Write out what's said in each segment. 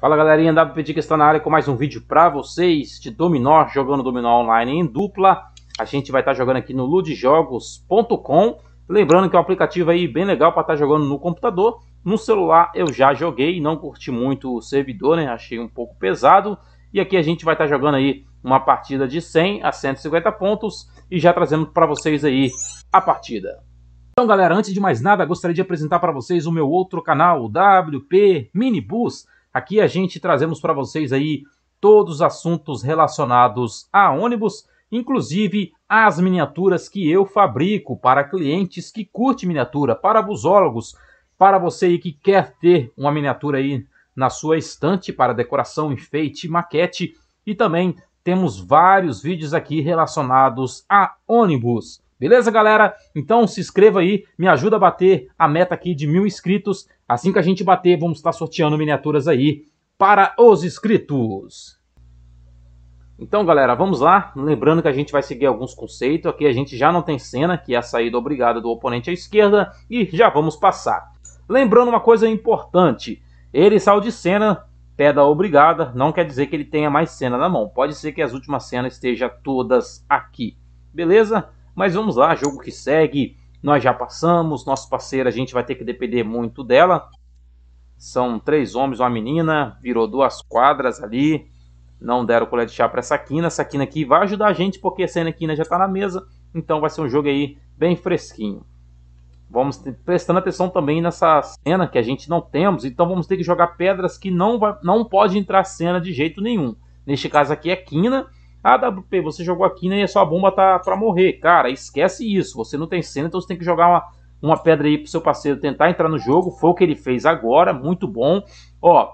Fala galerinha, WPT que está na área com mais um vídeo para vocês de Dominó, jogando Dominó online em dupla. A gente vai estar tá jogando aqui no ludjogos.com. Lembrando que é um aplicativo aí bem legal para estar tá jogando no computador. No celular eu já joguei, não curti muito o servidor, né? Achei um pouco pesado. E aqui a gente vai estar tá jogando aí uma partida de 100 a 150 pontos e já trazendo para vocês aí a partida. Então galera, antes de mais nada, gostaria de apresentar para vocês o meu outro canal, o WP Minibus Aqui a gente trazemos para vocês aí todos os assuntos relacionados a ônibus, inclusive as miniaturas que eu fabrico para clientes que curtem miniatura, para busólogos, para você aí que quer ter uma miniatura aí na sua estante para decoração, enfeite, maquete e também temos vários vídeos aqui relacionados a ônibus. Beleza, galera? Então se inscreva aí, me ajuda a bater a meta aqui de mil inscritos. Assim que a gente bater, vamos estar sorteando miniaturas aí para os inscritos. Então, galera, vamos lá. Lembrando que a gente vai seguir alguns conceitos. Aqui a gente já não tem cena, que é a saída obrigada do oponente à esquerda. E já vamos passar. Lembrando uma coisa importante. Ele saiu de cena, peda obrigada. Não quer dizer que ele tenha mais cena na mão. Pode ser que as últimas cenas estejam todas aqui. Beleza? Mas vamos lá, jogo que segue, nós já passamos, nosso parceiro a gente vai ter que depender muito dela. São três homens, uma menina, virou duas quadras ali, não deram colher de chá para essa quina. Essa quina aqui vai ajudar a gente porque a cena quina né, já está na mesa, então vai ser um jogo aí bem fresquinho. Vamos prestando atenção também nessa cena que a gente não temos, então vamos ter que jogar pedras que não, vai, não pode entrar cena de jeito nenhum. Neste caso aqui é quina, AWP, ah, você jogou aqui né, e a sua bomba tá para morrer. Cara, esquece isso. Você não tem cena, então você tem que jogar uma, uma pedra aí pro seu parceiro tentar entrar no jogo. Foi o que ele fez agora, muito bom. Ó,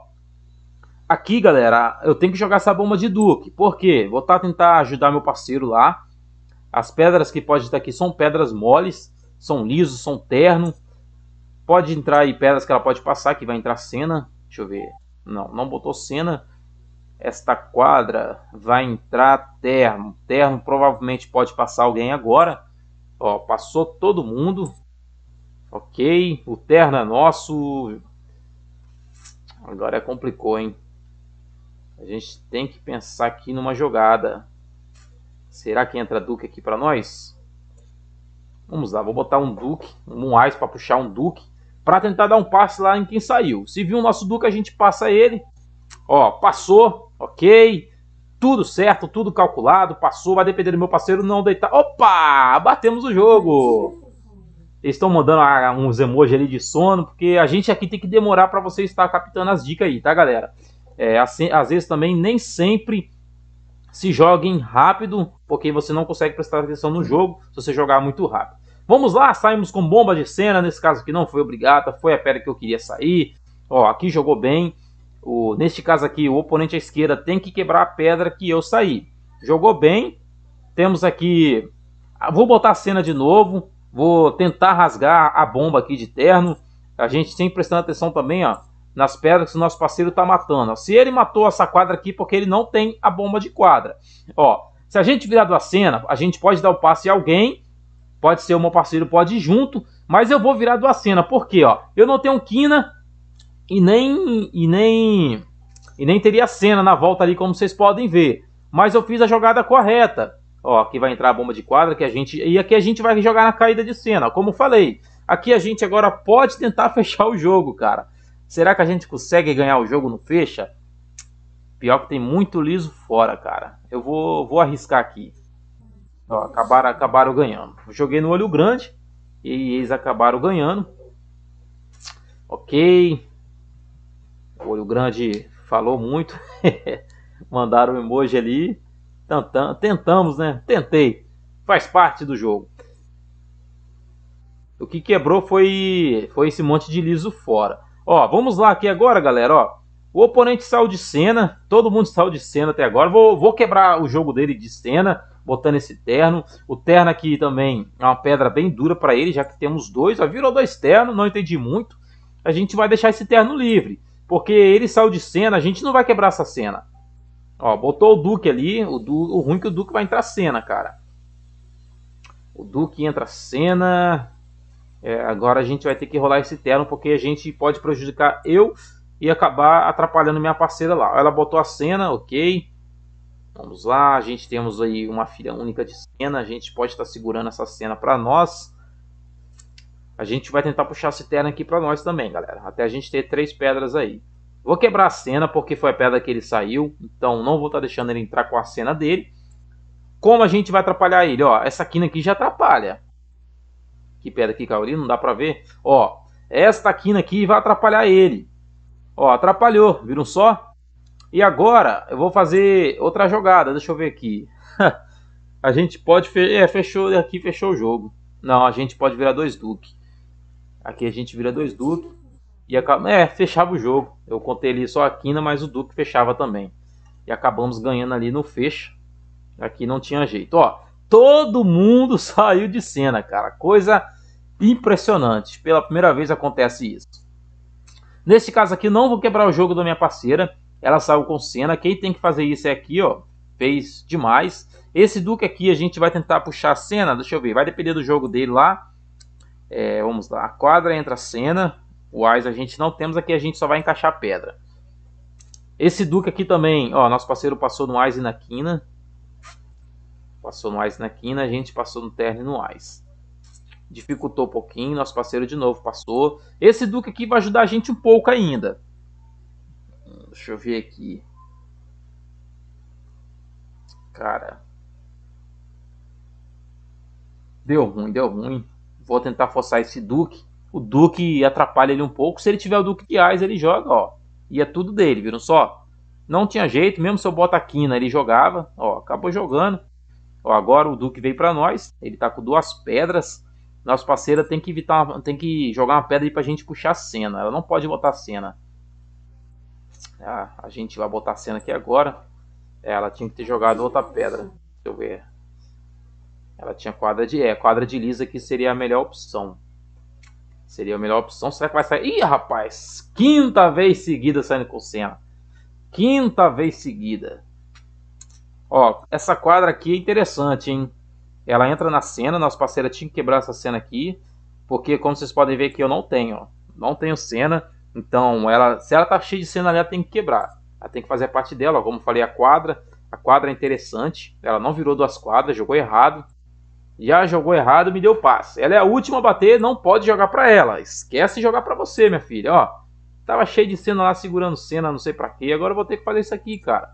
aqui, galera, eu tenho que jogar essa bomba de Duke. Por quê? Vou tá, tentar ajudar meu parceiro lá. As pedras que pode estar aqui são pedras moles, são lisos, são terno. Pode entrar aí pedras que ela pode passar, que vai entrar cena. Deixa eu ver. Não, não botou cena. Esta quadra vai entrar Termo. Termo provavelmente pode passar alguém agora. Ó, passou todo mundo. Ok, o terno é nosso. Agora é complicou, hein? A gente tem que pensar aqui numa jogada. Será que entra Duque aqui para nós? Vamos lá, vou botar um Duque, um Ais para puxar um Duque. Para tentar dar um passe lá em quem saiu. Se viu o nosso Duque, a gente passa ele. Ó, passou, ok, tudo certo, tudo calculado, passou, vai depender do meu parceiro não deitar. Opa, batemos o jogo. Eles estão mandando ah, uns emojis ali de sono, porque a gente aqui tem que demorar para você estar captando as dicas aí, tá, galera? É, assim, às vezes também nem sempre se joguem rápido, porque você não consegue prestar atenção no jogo se você jogar muito rápido. Vamos lá, saímos com bomba de cena, nesse caso aqui não foi obrigada, foi a pedra que eu queria sair. Ó, aqui jogou bem o, neste caso aqui, o oponente à esquerda tem que quebrar a pedra que eu saí. Jogou bem. Temos aqui. Ah, vou botar a cena de novo. Vou tentar rasgar a bomba aqui de terno. A gente sempre prestando atenção também ó, nas pedras que o nosso parceiro está matando. Se ele matou essa quadra aqui, porque ele não tem a bomba de quadra. Ó, se a gente virar a cena, a gente pode dar o passe a alguém. Pode ser o meu parceiro, pode ir junto. Mas eu vou virar do cena, porque ó, eu não tenho quina, e nem e nem e nem teria cena na volta ali como vocês podem ver. Mas eu fiz a jogada correta. Ó, aqui vai entrar a bomba de quadra que a gente e aqui a gente vai jogar na caída de cena, como falei. Aqui a gente agora pode tentar fechar o jogo, cara. Será que a gente consegue ganhar o jogo no fecha? Pior que tem muito liso fora, cara. Eu vou, vou arriscar aqui. Ó, acabaram, acabaram ganhando. Eu joguei no olho grande e eles acabaram ganhando. Ok, o olho grande falou muito. Mandaram o um emoji ali. Tentamos, né? Tentei. Faz parte do jogo. O que quebrou foi, foi esse monte de liso fora. Ó, vamos lá aqui agora, galera. Ó, o oponente saiu de cena. Todo mundo saiu de cena até agora. Vou, vou quebrar o jogo dele de cena, botando esse terno. O terno aqui também é uma pedra bem dura para ele, já que temos dois. Ó, virou dois ternos, não entendi muito. A gente vai deixar esse terno livre. Porque ele saiu de cena, a gente não vai quebrar essa cena. Ó, botou o Duque ali. O, du... o ruim é que o Duque vai entrar cena, cara. O Duque entra cena. É, agora a gente vai ter que rolar esse terno porque a gente pode prejudicar eu e acabar atrapalhando minha parceira lá. Ela botou a cena, ok. Vamos lá, a gente temos aí uma filha única de cena. A gente pode estar segurando essa cena para nós. A gente vai tentar puxar a terno aqui para nós também, galera. Até a gente ter três pedras aí. Vou quebrar a cena porque foi a pedra que ele saiu. Então não vou estar tá deixando ele entrar com a cena dele. Como a gente vai atrapalhar ele? Ó, essa quina aqui já atrapalha. Que pedra que caiu ali? Não dá pra ver. Ó, esta quina aqui vai atrapalhar ele. Ó, atrapalhou. Viram só? E agora eu vou fazer outra jogada. Deixa eu ver aqui. a gente pode... Fe... É, fechou aqui, fechou o jogo. Não, a gente pode virar dois duques. Aqui a gente vira dois duques E acaba, é, fechava o jogo. Eu contei ali só a quina, mas o Duque fechava também. E acabamos ganhando ali no fecho. Aqui não tinha jeito. Ó, todo mundo saiu de cena, cara. Coisa impressionante. Pela primeira vez acontece isso. Nesse caso aqui, não vou quebrar o jogo da minha parceira. Ela saiu com cena. Quem tem que fazer isso é aqui, ó. Fez demais. Esse Duque aqui a gente vai tentar puxar a cena. Deixa eu ver. Vai depender do jogo dele lá. É, vamos lá. A quadra entra a cena. O Ais a gente não temos aqui, a gente só vai encaixar pedra. Esse Duque aqui também, ó, nosso parceiro passou no Ais e na quina. Passou no Ais e na quina, a gente passou no terno e no Ais. Dificultou um pouquinho, nosso parceiro de novo passou. Esse Duque aqui vai ajudar a gente um pouco ainda. Deixa eu ver aqui. Cara. Deu ruim, deu ruim vou tentar forçar esse Duke. O Duke atrapalha ele um pouco. Se ele tiver o Duke de Ais, ele joga, ó. E é tudo dele, viram só? Não tinha jeito, mesmo se eu a quina, ele jogava, ó, acabou jogando. Ó, agora o Duke veio para nós, ele tá com duas pedras. Nossa parceira tem que evitar, uma, tem que jogar uma pedra aí pra gente puxar a cena. Ela não pode botar a cena. Ah, a gente vai botar a cena aqui agora. É, ela tinha que ter jogado outra pedra. Deixa eu ver. Ela tinha quadra de é, quadra de lisa que seria a melhor opção. Seria a melhor opção. Será que vai sair? Ih, rapaz! Quinta vez seguida saindo com cena. Quinta vez seguida. Ó, essa quadra aqui é interessante, hein? Ela entra na cena, nosso parceiro tinha que quebrar essa cena aqui, porque como vocês podem ver que eu não tenho, não tenho cena, então ela, se ela tá cheia de cena ali, ela tem que quebrar. Ela tem que fazer a parte dela, ó, como falei, a quadra, a quadra é interessante, ela não virou duas quadras, jogou errado, já jogou errado, me deu passe. Ela é a última a bater, não pode jogar para ela. Esquece de jogar para você, minha filha. Ó, tava cheio de cena lá segurando cena, não sei para quê. Agora eu vou ter que fazer isso aqui, cara.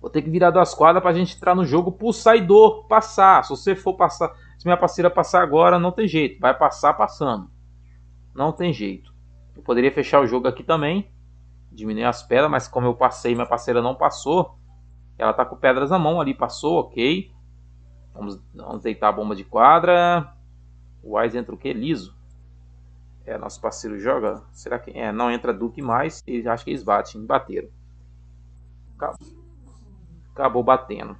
Vou ter que virar duas quadras pra gente entrar no jogo pro saidor passar. Se você for passar, se minha parceira passar agora, não tem jeito. Vai passar passando. Não tem jeito. Eu poderia fechar o jogo aqui também. Diminuir as pedras, mas como eu passei, minha parceira não passou. Ela tá com pedras na mão ali, passou, ok. Vamos, vamos deitar a bomba de quadra. O Wise entra o que? Liso. É, nosso parceiro joga. Será que. É, não entra Duke mais. E acho que eles batem. Bateram. Acabou, Acabou batendo.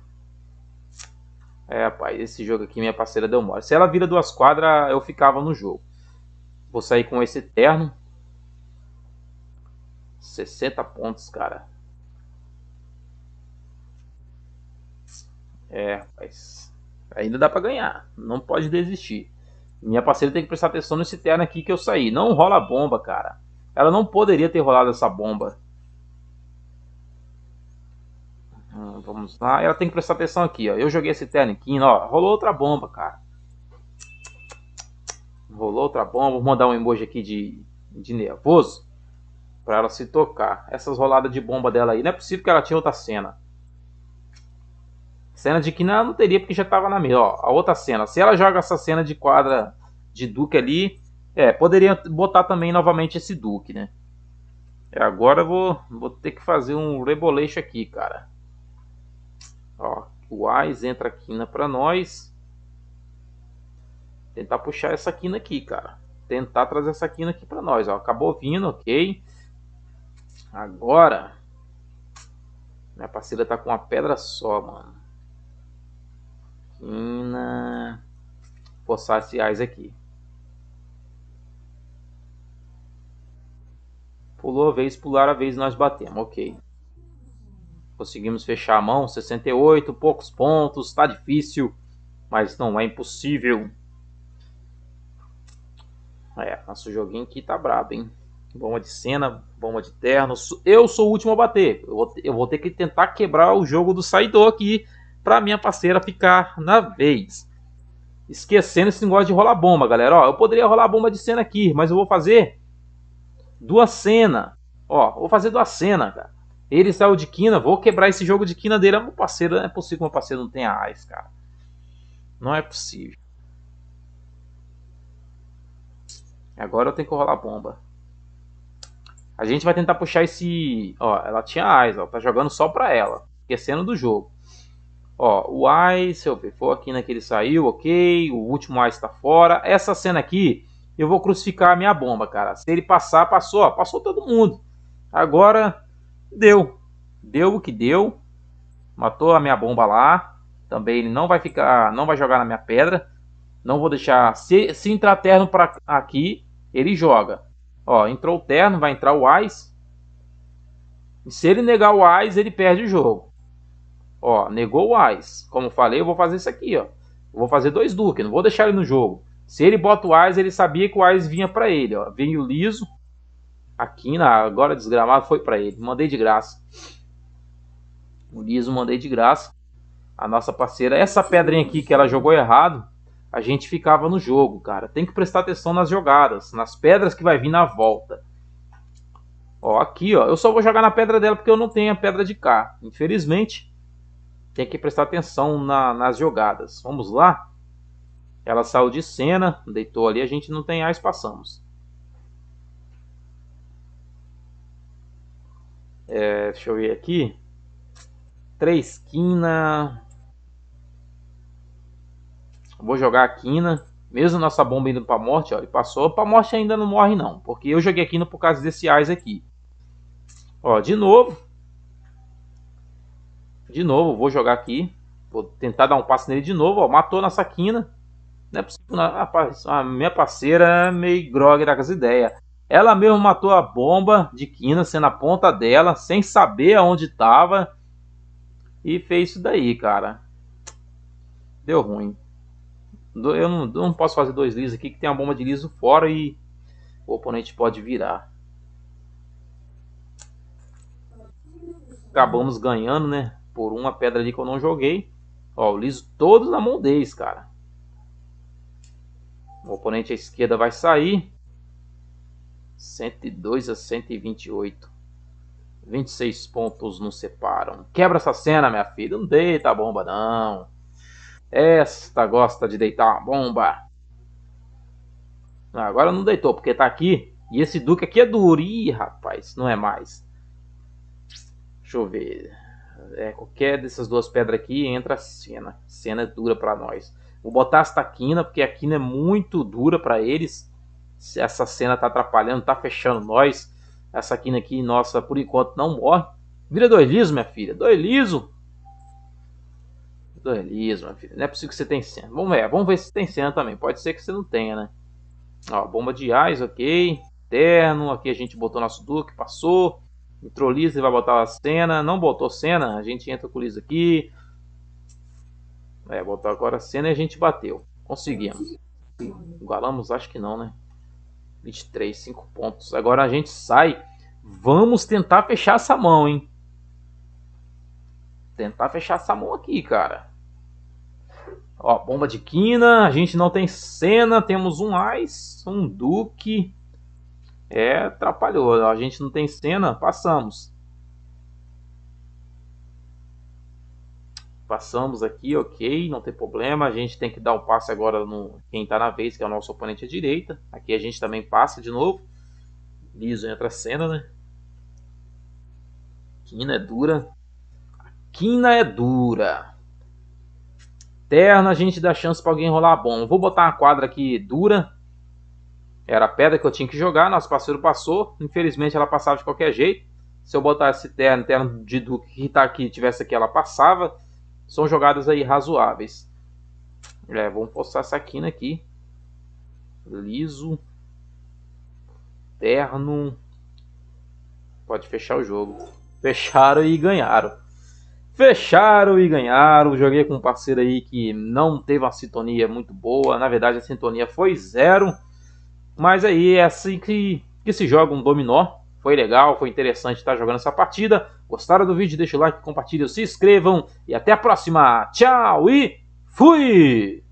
É, rapaz, esse jogo aqui minha parceira deu mole. Se ela vira duas quadras, eu ficava no jogo. Vou sair com esse terno. 60 pontos, cara. É, rapaz. Ainda dá para ganhar. Não pode desistir. Minha parceira tem que prestar atenção nesse terno aqui que eu saí. Não rola bomba, cara. Ela não poderia ter rolado essa bomba. Hum, vamos lá. Ela tem que prestar atenção aqui, ó. Eu joguei esse terno aqui, ó. Rolou outra bomba, cara. Rolou outra bomba. Vou mandar um emoji aqui de, de nervoso. Pra ela se tocar. Essas roladas de bomba dela aí. Não é possível que ela tinha outra cena. Cena de que não, não teria porque já estava na mesa. Ó, a outra cena. Se ela joga essa cena de quadra de Duque ali, é, poderia botar também novamente esse Duque, né? É, agora eu vou, vou ter que fazer um reboleixo aqui, cara. Ó, o Ais entra aqui na para nós. Tentar puxar essa quina aqui, cara. Tentar trazer essa quina aqui para nós, ó. Acabou vindo, ok. Agora... Minha parceira tá com uma pedra só, mano proteína fossaciais aqui. Pulou a vez, pular a vez, nós batemos, ok. Conseguimos fechar a mão, 68, poucos pontos, tá difícil, mas não é impossível. É, nosso joguinho aqui tá brabo, hein? Bomba de cena, bomba de terno. Eu sou o último a bater. Eu vou, eu vou ter que tentar quebrar o jogo do saidor aqui para minha parceira ficar na vez. Esquecendo esse negócio de rolar bomba, galera. Ó, eu poderia rolar bomba de cena aqui, mas eu vou fazer duas cenas. Ó, vou fazer duas cenas, cara. Ele saiu de quina, vou quebrar esse jogo de quina dele. É meu parceiro, não é possível que meu parceiro não tenha AIS, cara. Não é possível. Agora eu tenho que rolar bomba. A gente vai tentar puxar esse. Ó, ela tinha AIS, ó. Tá jogando só pra ela. Esquecendo do jogo. Ó, o Ice, eu for aqui naquele saiu, ok. O último Ice tá fora. Essa cena aqui, eu vou crucificar a minha bomba, cara. Se ele passar, passou. Passou todo mundo. Agora, deu. Deu o que deu. Matou a minha bomba lá. Também ele não vai ficar, não vai jogar na minha pedra. Não vou deixar. Se, se entrar terno para aqui, ele joga. Ó, entrou o terno, vai entrar o Ice. Se ele negar o Ice, ele perde o jogo. Ó, negou o Ais. Como falei, eu vou fazer isso aqui, ó. Eu vou fazer dois duke não vou deixar ele no jogo. Se ele bota o Ais, ele sabia que o Ais vinha para ele, ó. Vem o liso. aqui na agora desgramado, foi para ele. Mandei de graça. O liso mandei de graça. A nossa parceira, essa pedrinha aqui que ela jogou errado, a gente ficava no jogo, cara. Tem que prestar atenção nas jogadas, nas pedras que vai vir na volta. Ó, aqui, ó. Eu só vou jogar na pedra dela porque eu não tenho a pedra de cá. Infelizmente, tem que prestar atenção na, nas jogadas. Vamos lá? Ela saiu de cena, deitou ali, a gente não tem as, passamos. É, deixa eu ver aqui. Três quina. Vou jogar a quina. Mesmo nossa bomba indo pra morte, olha, passou. Pra morte ainda não morre não, porque eu joguei a quina por causa desse as aqui. Ó, de novo, de novo, vou jogar aqui. Vou tentar dar um passe nele de novo. Ó, matou na saquina. Não é possível. A, a minha parceira é meio grog das ideias. Ela mesmo matou a bomba de quina, sendo a ponta dela, sem saber aonde estava. E fez isso daí, cara. Deu ruim. Eu não, não posso fazer dois lisos aqui, que tem a bomba de liso fora e o oponente pode virar. Acabamos ganhando, né? por uma pedra ali que eu não joguei. Ó, o liso todos na mão deles, cara. O oponente à esquerda vai sair. 102 a 128. 26 pontos nos separam. Quebra essa cena, minha filha. Não deita a bomba, não. Esta gosta de deitar uma bomba. Ah, agora não deitou, porque tá aqui. E esse Duque aqui é duro. Ih, rapaz, não é mais. Deixa eu ver. É, qualquer dessas duas pedras aqui entra a cena. cena é dura para nós. Vou botar esta quina, porque a quina é muito dura para eles. se Essa cena tá atrapalhando, tá fechando nós. Essa quina aqui, nossa, por enquanto não morre. Vira dois liso, minha filha. Dois liso. Dois liso, minha filha. Não é possível que você tenha cena. Vamos ver, vamos ver se tem cena também. Pode ser que você não tenha, né? Ó, bomba de ais, ok. Terno, aqui a gente botou nosso Duque, passou. Entrou Liz e vai botar a cena. Não botou cena, a gente entra com o Lisa aqui. É, botou agora a cena e a gente bateu. Conseguimos. Igualamos, acho que não, né? 23, 5 pontos. Agora a gente sai. Vamos tentar fechar essa mão, hein? Tentar fechar essa mão aqui, cara. Ó, bomba de quina. A gente não tem cena. Temos um Ice, um Duke é, atrapalhou. A gente não tem cena, passamos. Passamos aqui, ok, não tem problema. A gente tem que dar o um passe agora no quem está na vez, que é o nosso oponente à direita. Aqui a gente também passa de novo. Liso entra a cena, né? Quina é dura. A quina é dura. Terna, a gente dá chance para alguém rolar bom. vou botar uma quadra aqui dura era a pedra que eu tinha que jogar, nosso parceiro passou. Infelizmente ela passava de qualquer jeito. Se eu botasse terno, terno de Duque que tá aqui, tivesse aqui, ela passava. São jogadas aí razoáveis. É, vamos postar essa quina aqui. Liso. Terno. Pode fechar o jogo. Fecharam e ganharam. Fecharam e ganharam. Joguei com um parceiro aí que não teve uma sintonia muito boa. Na verdade, a sintonia foi zero. Mas aí é assim que, que se joga um dominó. Foi legal, foi interessante estar jogando essa partida. Gostaram do vídeo? Deixa o like, compartilha, se inscrevam. E até a próxima. Tchau e fui!